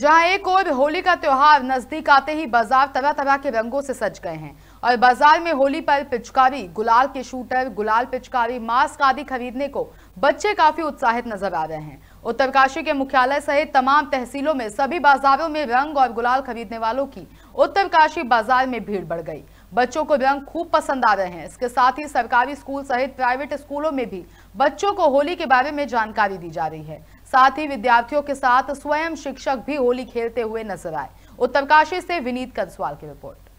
जहां एक ओर होली का त्यौहार नजदीक आते ही बाजार तरह तरह के रंगों से सज गए हैं और बाजार में होली पर पिचकारी गुलाल के शूटर गुलाल पिचकारी मास्क आदि खरीदने को बच्चे काफी उत्साहित नजर आ रहे हैं उत्तरकाशी के मुख्यालय सहित तमाम तहसीलों में सभी बाजारों में रंग और गुलाल खरीदने वालों की उत्तरकाशी बाजार में भीड़ बढ़ गई बच्चों को रंग खूब पसंद आ रहे हैं इसके साथ ही सरकारी स्कूल सहित प्राइवेट स्कूलों में भी बच्चों को होली के बारे में जानकारी दी जा रही है साथ ही विद्यार्थियों के साथ स्वयं शिक्षक भी होली खेलते हुए नजर आए उत्तरकाशी से विनीत कंसवाल की रिपोर्ट